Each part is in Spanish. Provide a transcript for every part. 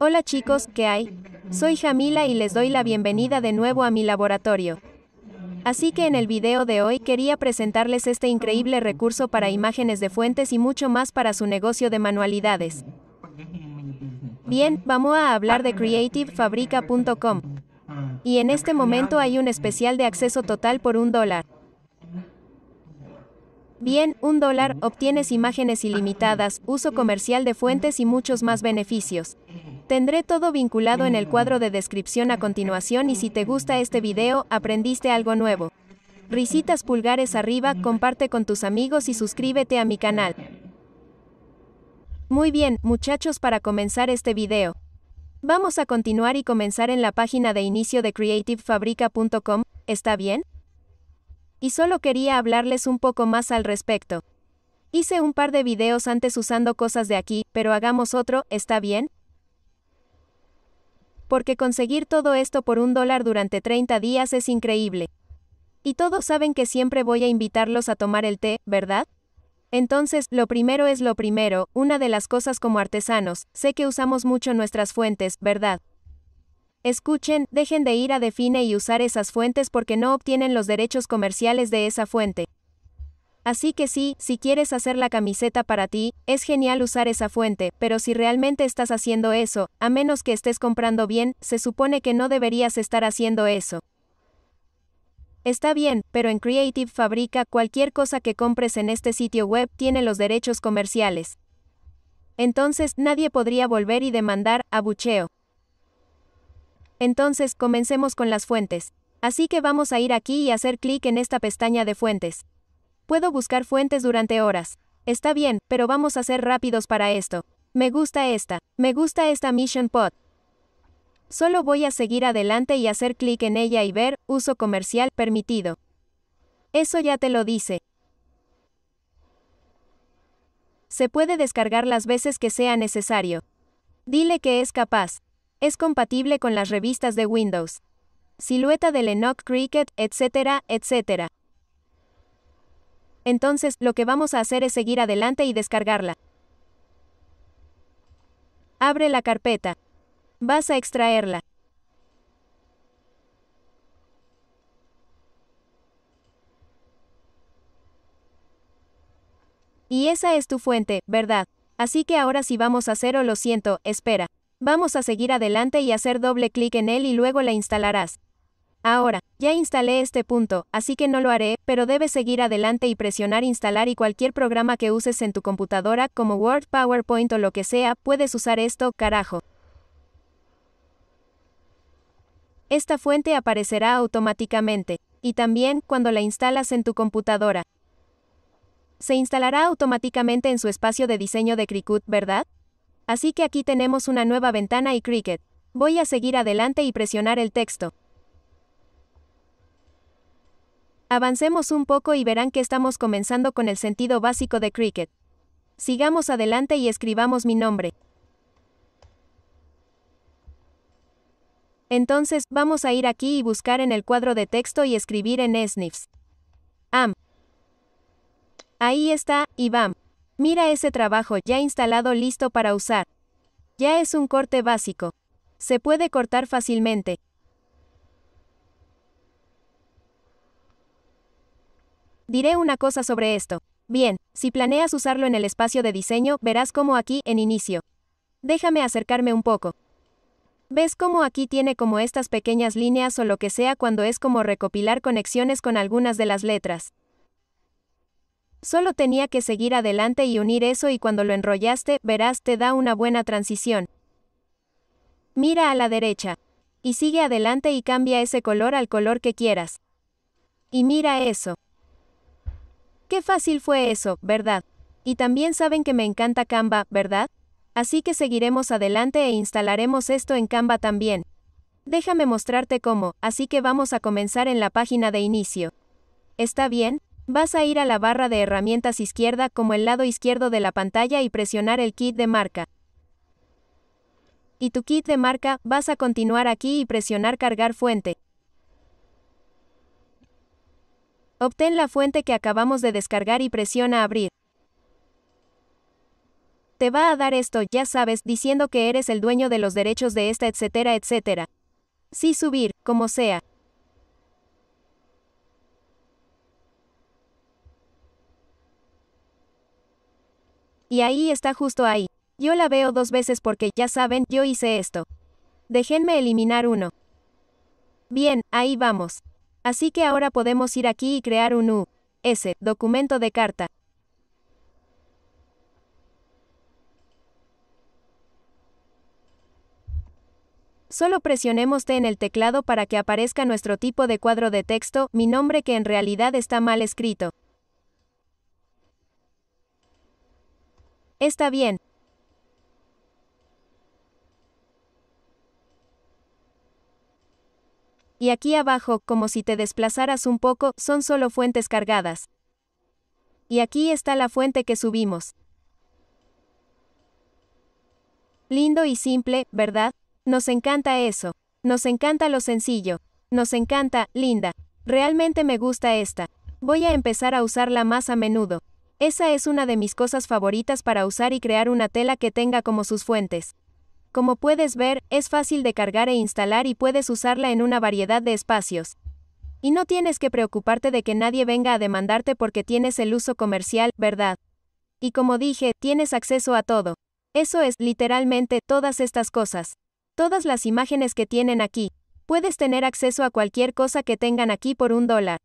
Hola chicos, ¿qué hay? Soy Jamila y les doy la bienvenida de nuevo a mi laboratorio. Así que en el video de hoy quería presentarles este increíble recurso para imágenes de fuentes y mucho más para su negocio de manualidades. Bien, vamos a hablar de creativefabrica.com. Y en este momento hay un especial de acceso total por un dólar. Bien, un dólar, obtienes imágenes ilimitadas, uso comercial de fuentes y muchos más beneficios. Tendré todo vinculado en el mm. cuadro de descripción a continuación y si te gusta este video, aprendiste algo nuevo. Risitas pulgares arriba, comparte con tus amigos y suscríbete a mi canal. Muy bien, muchachos, para comenzar este video. Vamos a continuar y comenzar en la página de inicio de creativefabrica.com, ¿está bien? Y solo quería hablarles un poco más al respecto. Hice un par de videos antes usando cosas de aquí, pero hagamos otro, ¿está bien? porque conseguir todo esto por un dólar durante 30 días es increíble. Y todos saben que siempre voy a invitarlos a tomar el té, ¿verdad? Entonces, lo primero es lo primero, una de las cosas como artesanos, sé que usamos mucho nuestras fuentes, ¿verdad? Escuchen, dejen de ir a Define y usar esas fuentes porque no obtienen los derechos comerciales de esa fuente. Así que sí, si quieres hacer la camiseta para ti, es genial usar esa fuente, pero si realmente estás haciendo eso, a menos que estés comprando bien, se supone que no deberías estar haciendo eso. Está bien, pero en Creative Fabrica cualquier cosa que compres en este sitio web tiene los derechos comerciales. Entonces, nadie podría volver y demandar abucheo. Entonces, comencemos con las fuentes. Así que vamos a ir aquí y hacer clic en esta pestaña de fuentes. Puedo buscar fuentes durante horas. Está bien, pero vamos a ser rápidos para esto. Me gusta esta, me gusta esta Mission Pod. Solo voy a seguir adelante y hacer clic en ella y ver, uso comercial permitido. Eso ya te lo dice. Se puede descargar las veces que sea necesario. Dile que es capaz. Es compatible con las revistas de Windows. Silueta de Enoch Cricket, etcétera, etcétera. Entonces, lo que vamos a hacer es seguir adelante y descargarla. Abre la carpeta. Vas a extraerla. Y esa es tu fuente, ¿verdad? Así que ahora sí vamos a hacer o oh, lo siento, espera. Vamos a seguir adelante y hacer doble clic en él y luego la instalarás. Ahora, ya instalé este punto, así que no lo haré, pero debes seguir adelante y presionar instalar y cualquier programa que uses en tu computadora, como Word, PowerPoint o lo que sea, puedes usar esto, carajo. Esta fuente aparecerá automáticamente, y también cuando la instalas en tu computadora. Se instalará automáticamente en su espacio de diseño de Cricut, ¿verdad? Así que aquí tenemos una nueva ventana y Cricut. Voy a seguir adelante y presionar el texto. Avancemos un poco y verán que estamos comenzando con el sentido básico de cricket. Sigamos adelante y escribamos mi nombre. Entonces, vamos a ir aquí y buscar en el cuadro de texto y escribir en SNIFS. Am. Ahí está, y bam. Mira ese trabajo ya instalado listo para usar. Ya es un corte básico. Se puede cortar fácilmente. Diré una cosa sobre esto. Bien, si planeas usarlo en el espacio de diseño, verás como aquí, en inicio. Déjame acercarme un poco. ¿Ves cómo aquí tiene como estas pequeñas líneas o lo que sea cuando es como recopilar conexiones con algunas de las letras? Solo tenía que seguir adelante y unir eso y cuando lo enrollaste, verás, te da una buena transición. Mira a la derecha. Y sigue adelante y cambia ese color al color que quieras. Y mira eso. Qué fácil fue eso, ¿verdad? Y también saben que me encanta Canva, ¿verdad? Así que seguiremos adelante e instalaremos esto en Canva también. Déjame mostrarte cómo, así que vamos a comenzar en la página de inicio. ¿Está bien? Vas a ir a la barra de herramientas izquierda como el lado izquierdo de la pantalla y presionar el kit de marca. Y tu kit de marca, vas a continuar aquí y presionar cargar fuente. Obtén la fuente que acabamos de descargar y presiona abrir. Te va a dar esto, ya sabes, diciendo que eres el dueño de los derechos de esta, etcétera, etcétera. Sí subir, como sea. Y ahí está justo ahí. Yo la veo dos veces porque, ya saben, yo hice esto. Déjenme eliminar uno. Bien, ahí vamos. Así que ahora podemos ir aquí y crear un U.S. documento de carta. Solo presionemos T en el teclado para que aparezca nuestro tipo de cuadro de texto, mi nombre que en realidad está mal escrito. Está bien, y aquí abajo, como si te desplazaras un poco, son solo fuentes cargadas. Y aquí está la fuente que subimos. Lindo y simple, ¿verdad? Nos encanta eso. Nos encanta lo sencillo. Nos encanta, linda. Realmente me gusta esta. Voy a empezar a usarla más a menudo. Esa es una de mis cosas favoritas para usar y crear una tela que tenga como sus fuentes. Como puedes ver, es fácil de cargar e instalar y puedes usarla en una variedad de espacios. Y no tienes que preocuparte de que nadie venga a demandarte porque tienes el uso comercial, ¿verdad? Y como dije, tienes acceso a todo. Eso es, literalmente, todas estas cosas. Todas las imágenes que tienen aquí. Puedes tener acceso a cualquier cosa que tengan aquí por un dólar.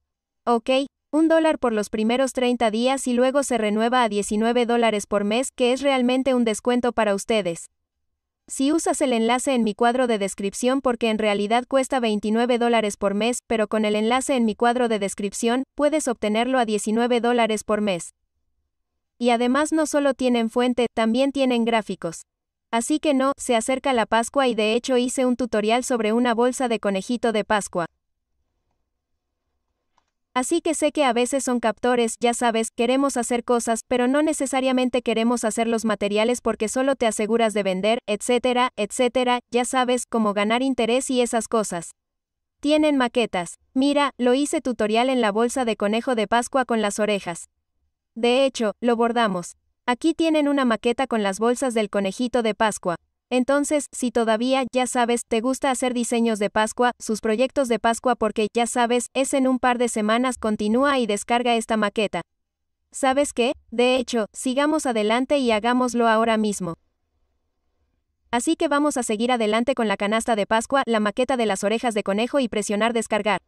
¿Ok? Un dólar por los primeros 30 días y luego se renueva a 19 dólares por mes, que es realmente un descuento para ustedes. Si usas el enlace en mi cuadro de descripción porque en realidad cuesta 29 dólares por mes, pero con el enlace en mi cuadro de descripción, puedes obtenerlo a 19 dólares por mes. Y además no solo tienen fuente, también tienen gráficos. Así que no, se acerca la Pascua y de hecho hice un tutorial sobre una bolsa de conejito de Pascua. Así que sé que a veces son captores, ya sabes, queremos hacer cosas, pero no necesariamente queremos hacer los materiales porque solo te aseguras de vender, etcétera, etcétera, ya sabes, cómo ganar interés y esas cosas. Tienen maquetas. Mira, lo hice tutorial en la bolsa de conejo de Pascua con las orejas. De hecho, lo bordamos. Aquí tienen una maqueta con las bolsas del conejito de Pascua. Entonces, si todavía, ya sabes, te gusta hacer diseños de Pascua, sus proyectos de Pascua porque, ya sabes, es en un par de semanas, continúa y descarga esta maqueta. ¿Sabes qué? De hecho, sigamos adelante y hagámoslo ahora mismo. Así que vamos a seguir adelante con la canasta de Pascua, la maqueta de las orejas de conejo y presionar descargar.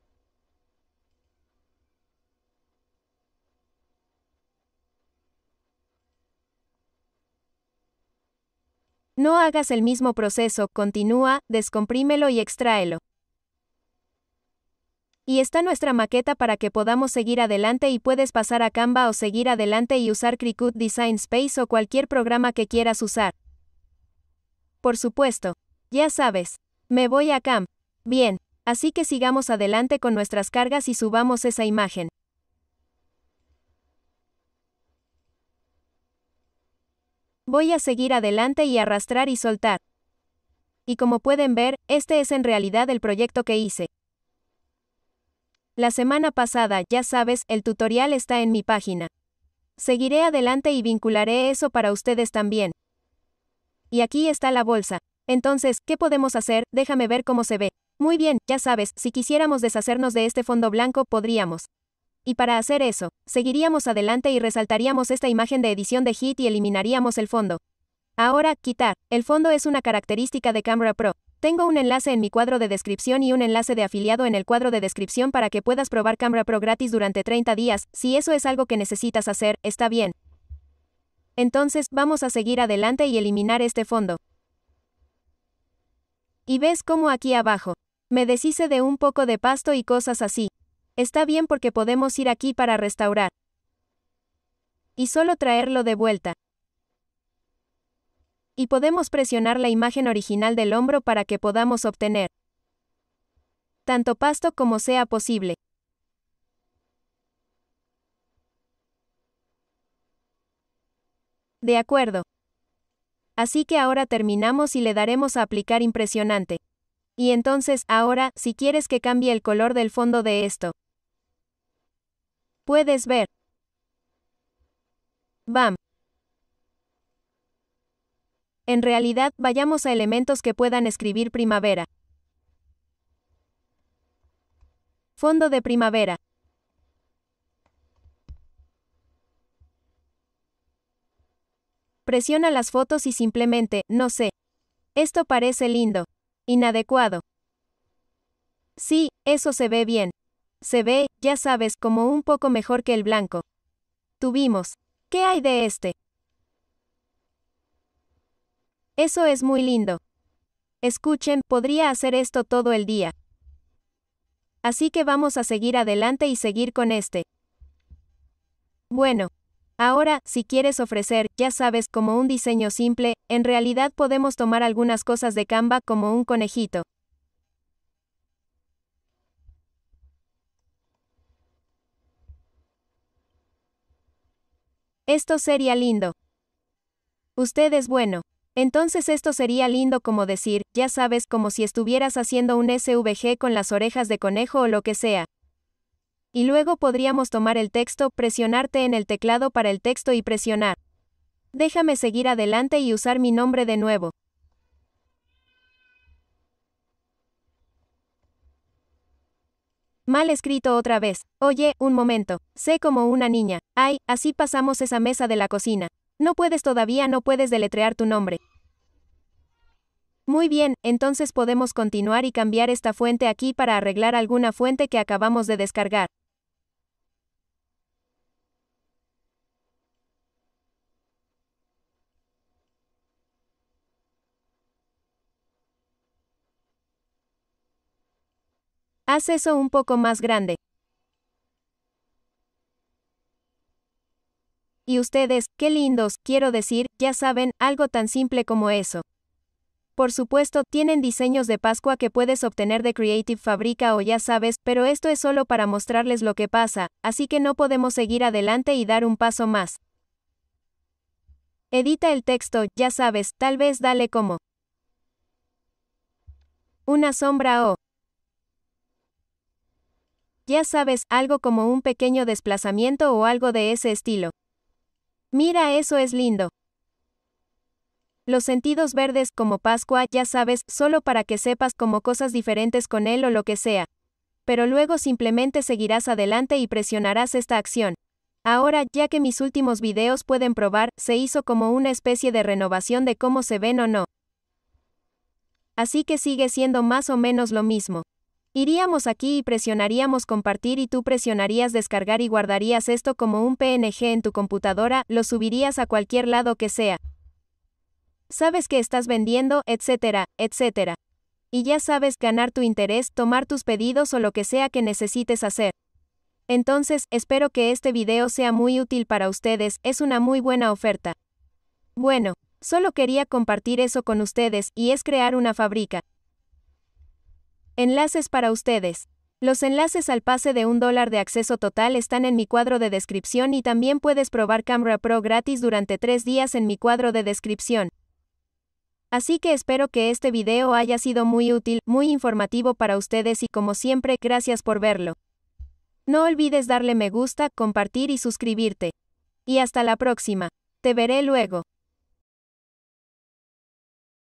No hagas el mismo proceso, continúa, descomprímelo y extráelo. Y está nuestra maqueta para que podamos seguir adelante y puedes pasar a Canva o seguir adelante y usar Cricut Design Space o cualquier programa que quieras usar. Por supuesto. Ya sabes. Me voy a Camp. Bien. Así que sigamos adelante con nuestras cargas y subamos esa imagen. Voy a seguir adelante y arrastrar y soltar. Y como pueden ver, este es en realidad el proyecto que hice. La semana pasada, ya sabes, el tutorial está en mi página. Seguiré adelante y vincularé eso para ustedes también. Y aquí está la bolsa. Entonces, ¿qué podemos hacer? Déjame ver cómo se ve. Muy bien, ya sabes, si quisiéramos deshacernos de este fondo blanco, podríamos. Y para hacer eso, seguiríamos adelante y resaltaríamos esta imagen de edición de hit y eliminaríamos el fondo. Ahora, quitar. El fondo es una característica de Camera Pro. Tengo un enlace en mi cuadro de descripción y un enlace de afiliado en el cuadro de descripción para que puedas probar Camera Pro gratis durante 30 días, si eso es algo que necesitas hacer, está bien. Entonces, vamos a seguir adelante y eliminar este fondo. Y ves cómo aquí abajo. Me deshice de un poco de pasto y cosas así. Está bien porque podemos ir aquí para restaurar. Y solo traerlo de vuelta. Y podemos presionar la imagen original del hombro para que podamos obtener tanto pasto como sea posible. De acuerdo. Así que ahora terminamos y le daremos a aplicar impresionante. Y entonces, ahora, si quieres que cambie el color del fondo de esto, Puedes ver. BAM. En realidad, vayamos a elementos que puedan escribir primavera. Fondo de primavera. Presiona las fotos y simplemente, no sé. Esto parece lindo. Inadecuado. Sí, eso se ve bien. Se ve, ya sabes, como un poco mejor que el blanco. Tuvimos. ¿Qué hay de este? Eso es muy lindo. Escuchen, podría hacer esto todo el día. Así que vamos a seguir adelante y seguir con este. Bueno. Ahora, si quieres ofrecer, ya sabes, como un diseño simple, en realidad podemos tomar algunas cosas de Canva como un conejito. Esto sería lindo. Usted es bueno. Entonces esto sería lindo como decir, ya sabes, como si estuvieras haciendo un SVG con las orejas de conejo o lo que sea. Y luego podríamos tomar el texto, presionarte en el teclado para el texto y presionar. Déjame seguir adelante y usar mi nombre de nuevo. Mal escrito otra vez. Oye, un momento. Sé como una niña. Ay, así pasamos esa mesa de la cocina. No puedes todavía, no puedes deletrear tu nombre. Muy bien, entonces podemos continuar y cambiar esta fuente aquí para arreglar alguna fuente que acabamos de descargar. Haz eso un poco más grande. Y ustedes, qué lindos, quiero decir, ya saben, algo tan simple como eso. Por supuesto, tienen diseños de Pascua que puedes obtener de Creative Fabrica o ya sabes, pero esto es solo para mostrarles lo que pasa, así que no podemos seguir adelante y dar un paso más. Edita el texto, ya sabes, tal vez dale como una sombra o ya sabes, algo como un pequeño desplazamiento o algo de ese estilo. Mira, eso es lindo. Los sentidos verdes, como Pascua, ya sabes, solo para que sepas como cosas diferentes con él o lo que sea. Pero luego simplemente seguirás adelante y presionarás esta acción. Ahora, ya que mis últimos videos pueden probar, se hizo como una especie de renovación de cómo se ven o no. Así que sigue siendo más o menos lo mismo. Iríamos aquí y presionaríamos compartir y tú presionarías descargar y guardarías esto como un PNG en tu computadora, lo subirías a cualquier lado que sea. Sabes que estás vendiendo, etcétera, etcétera. Y ya sabes ganar tu interés, tomar tus pedidos o lo que sea que necesites hacer. Entonces, espero que este video sea muy útil para ustedes, es una muy buena oferta. Bueno, solo quería compartir eso con ustedes, y es crear una fábrica. Enlaces para ustedes. Los enlaces al pase de un dólar de acceso total están en mi cuadro de descripción y también puedes probar Camera Pro gratis durante tres días en mi cuadro de descripción. Así que espero que este video haya sido muy útil, muy informativo para ustedes y como siempre, gracias por verlo. No olvides darle me gusta, compartir y suscribirte. Y hasta la próxima. Te veré luego.